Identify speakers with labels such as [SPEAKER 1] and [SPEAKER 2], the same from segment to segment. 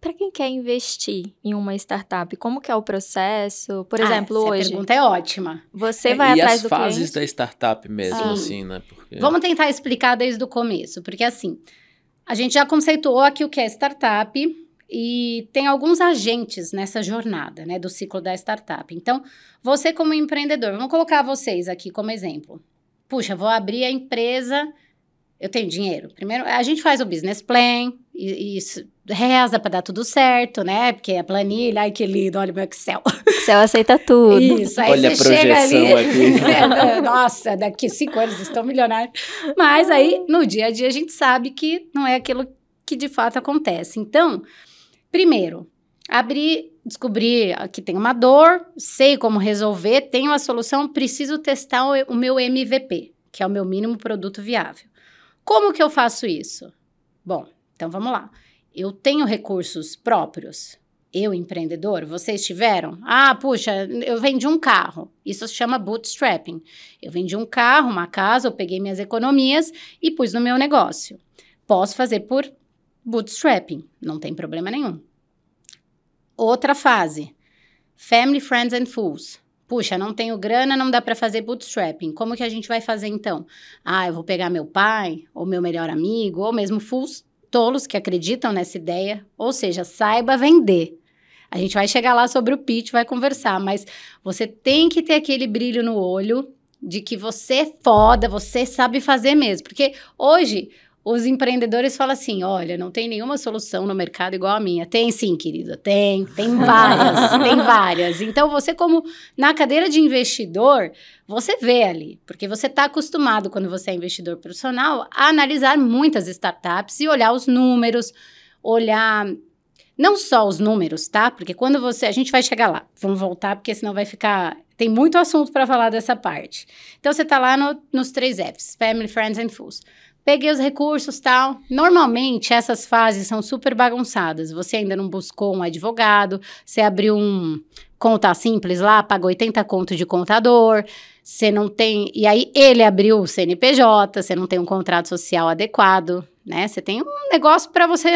[SPEAKER 1] para quem quer investir em uma startup, como que é o processo? Por ah, exemplo, essa hoje. Essa pergunta é ótima. Você é, vai e atrás do cliente? E as fases da startup mesmo, Sim. assim, né? Porque... Vamos tentar explicar desde o começo, porque assim, a gente já conceituou aqui o que é startup e tem alguns agentes nessa jornada, né, do ciclo da startup. Então, você como empreendedor, vamos colocar vocês aqui como exemplo. Puxa, vou abrir a empresa, eu tenho dinheiro. Primeiro, a gente faz o business plan, e, e reza para dar tudo certo, né? Porque a planilha, ai que lindo, olha o meu Excel. Excel aceita tudo. Isso, aí olha você a chega ali. Aqui. Nossa, daqui cinco anos estou milionário. Mas aí, no dia a dia, a gente sabe que não é aquilo que de fato acontece. Então, primeiro, abrir, descobrir que tem uma dor, sei como resolver, tenho a solução, preciso testar o, o meu MVP, que é o meu mínimo produto viável. Como que eu faço isso? Bom, então vamos lá. Eu tenho recursos próprios. Eu, empreendedor, vocês tiveram? Ah, puxa, eu vendi um carro. Isso se chama bootstrapping. Eu vendi um carro, uma casa, eu peguei minhas economias e pus no meu negócio. Posso fazer por bootstrapping, não tem problema nenhum. Outra fase: family, friends and fools. Puxa, não tenho grana, não dá para fazer bootstrapping. Como que a gente vai fazer então? Ah, eu vou pegar meu pai, ou meu melhor amigo, ou mesmo fools tolos que acreditam nessa ideia, ou seja, saiba vender. A gente vai chegar lá sobre o pitch, vai conversar, mas você tem que ter aquele brilho no olho de que você é foda, você sabe fazer mesmo. Porque hoje os empreendedores falam assim: olha, não tem nenhuma solução no mercado igual a minha. Tem sim, querida, tem, tem várias, tem várias. Então, você, como na cadeira de investidor, você vê ali, porque você está acostumado, quando você é investidor profissional, a analisar muitas startups e olhar os números, olhar não só os números, tá? Porque quando você. A gente vai chegar lá, vamos voltar, porque senão vai ficar tem muito assunto para falar dessa parte. Então, você está lá no, nos três Fs: Family, Friends and Fools. Peguei os recursos, tal. Normalmente essas fases são super bagunçadas. Você ainda não buscou um advogado, você abriu um conta simples lá, pagou 80 conto de contador, você não tem, e aí ele abriu o CNPJ, você não tem um contrato social adequado, né? Você tem um negócio para você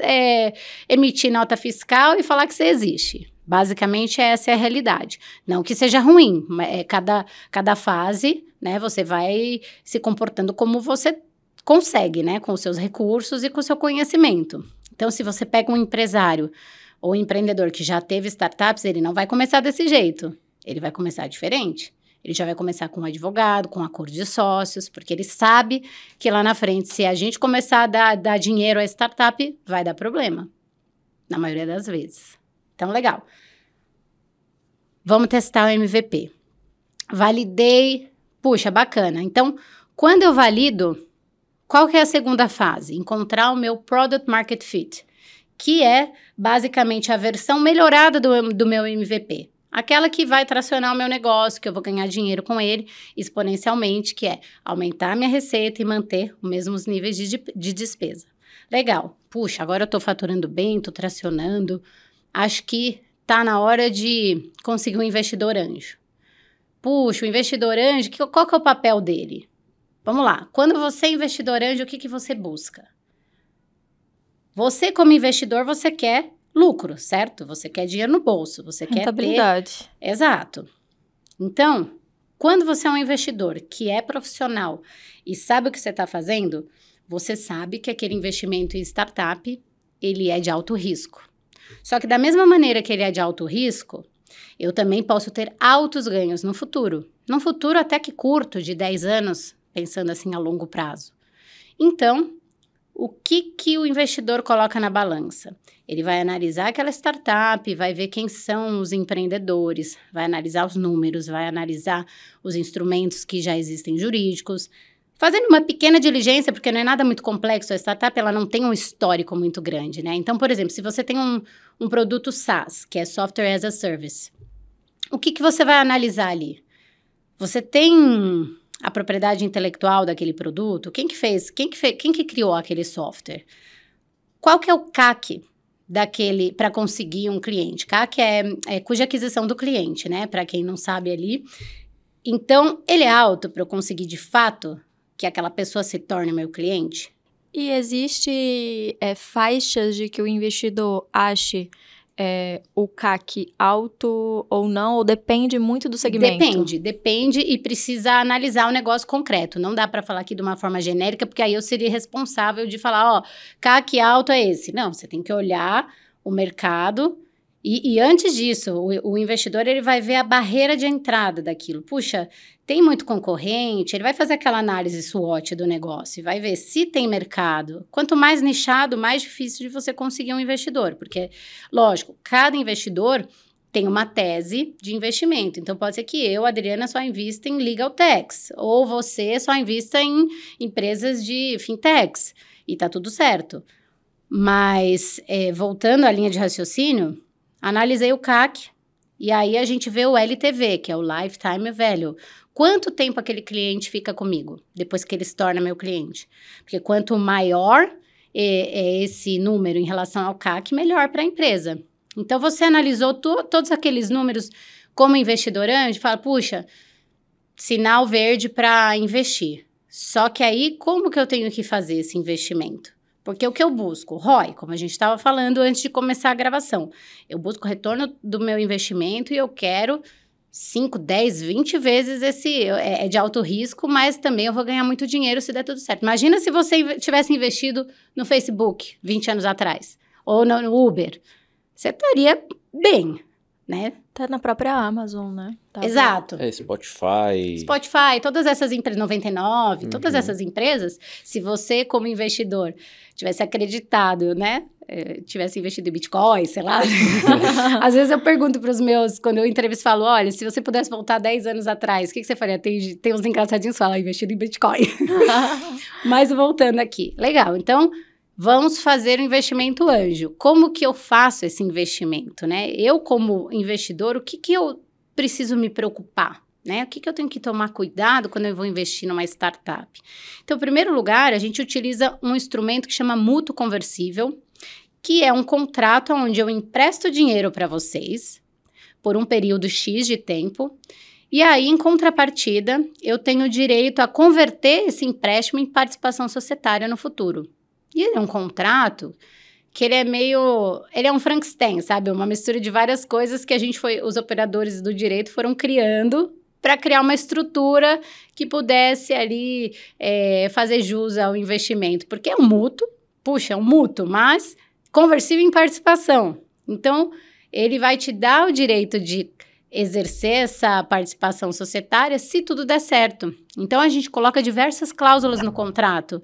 [SPEAKER 1] é, emitir nota fiscal e falar que você existe. Basicamente, essa é a realidade. Não que seja ruim, é cada, cada fase, né? Você vai se comportando como você consegue, né, com os seus recursos e com o seu conhecimento. Então, se você pega um empresário ou empreendedor que já teve startups, ele não vai começar desse jeito. Ele vai começar diferente. Ele já vai começar com um advogado, com um acordo de sócios, porque ele sabe que lá na frente, se a gente começar a dar, dar dinheiro à startup, vai dar problema. Na maioria das vezes. Então, legal. Vamos testar o MVP. Validei. Puxa, bacana. Então, quando eu valido, qual que é a segunda fase? Encontrar o meu product market fit, que é basicamente a versão melhorada do, do meu MVP. Aquela que vai tracionar o meu negócio, que eu vou ganhar dinheiro com ele exponencialmente, que é aumentar minha receita e manter os mesmos níveis de, de, despesa. Legal, puxa, agora eu estou faturando bem, estou tracionando. Acho que tá na hora de conseguir um investidor anjo. Puxa, o investidor anjo, que, qual que é o papel dele? Vamos lá. Quando você é investidor anjo, o que, que você busca? Você, como investidor, você quer lucro, certo? Você quer dinheiro no bolso, você quer Rentabilidade. Ter... Exato. Então, quando você é um investidor que é profissional e sabe o que você está fazendo, você sabe que aquele investimento em startup, ele é de alto risco. Só que da mesma maneira que ele é de alto risco, eu também posso ter altos ganhos no futuro. Num futuro até que curto, de 10 anos, pensando assim a longo prazo. Então, o que, que o investidor coloca na balança? Ele vai analisar aquela startup, vai ver quem são os empreendedores, vai analisar os números, vai analisar os instrumentos que já existem jurídicos, fazendo uma pequena diligência, porque não é nada muito complexo, a startup ela não tem um histórico muito grande, né? Então, por exemplo, se você tem um, um produto SaaS, que é Software as a Service, o que, que você vai analisar ali? Você tem a propriedade intelectual daquele produto? Quem que fez? Quem que, fez, quem que criou aquele software? Qual que é o CAC daquele para conseguir um cliente? CAC é, é cuja aquisição do cliente, né? Para quem não sabe ali. Então, ele é alto para eu conseguir de fato que aquela pessoa se torne meu cliente? E existe é, faixas de que o investidor ache é, o CAC alto ou não, ou depende muito do segmento? Depende, depende e precisa analisar o negócio concreto. Não dá para falar aqui de uma forma genérica, porque aí eu seria responsável de falar, ó, CAC alto é esse. Não, você tem que olhar o mercado, e, e, antes disso, o, o, investidor ele vai ver a barreira de entrada daquilo. Puxa, tem muito concorrente, ele vai fazer aquela análise SWOT do negócio e vai ver se tem mercado. Quanto mais nichado, mais difícil de você conseguir um investidor, porque, lógico, cada investidor tem uma tese de investimento. Então, pode ser que eu, Adriana, só invista em legal techs, ou você só invista em empresas de fintechs, e tá tudo certo. Mas, é, voltando à linha de raciocínio, analisei o CAC e aí a gente vê o LTV, que é o Lifetime Value. Quanto tempo aquele cliente fica comigo depois que ele se torna meu cliente? Porque quanto maior é, é esse número em relação ao CAC, melhor para a empresa. Então você analisou to todos aqueles números como investidor anjo, fala, puxa, sinal verde para investir. Só que aí, como que eu tenho que fazer esse investimento? Porque o que eu busco? ROI, como a gente estava falando antes de começar a gravação. Eu busco o retorno do meu investimento e eu quero 5, 10, 20 vezes esse. É, é, de alto risco, mas também eu vou ganhar muito dinheiro se der tudo certo. Imagina se você tivesse investido no Facebook 20 anos atrás, ou no, no Uber. Você estaria bem né? Tá na própria Amazon, né? Tá Exato. É, Spotify. Spotify, todas essas empresas, 99, uhum. todas essas empresas, se você como investidor tivesse acreditado, né? É, tivesse investido em Bitcoin, sei lá. Às vezes eu pergunto para os meus, quando eu entrevisto, falo: olha, se você pudesse voltar 10 anos atrás, o que, que você faria? Tem, tem uns engraçadinhos que falam: investido em Bitcoin. Mas voltando aqui. Legal. Então, vamos fazer o um investimento anjo. Como que eu faço esse investimento, né? Eu como investidor, o que que eu preciso me preocupar? Né? O que, que eu tenho que tomar cuidado quando eu vou investir numa startup? Então, em primeiro lugar, a gente utiliza um instrumento que chama mútuo conversível, que é um contrato onde eu empresto dinheiro para vocês por um período X de tempo. E aí, em contrapartida, eu tenho direito a converter esse empréstimo em participação societária no futuro. E ele é um contrato que ele é meio, ele é um Frankenstein, sabe? Uma mistura de várias coisas que a gente foi, os operadores do direito foram criando para criar uma estrutura que pudesse ali é, fazer jus ao investimento, porque é um mútuo, puxa, é um mútuo, mas conversível em participação. Então, ele vai te dar o direito de exercer essa participação societária se tudo der certo. Então, a gente coloca diversas cláusulas no contrato.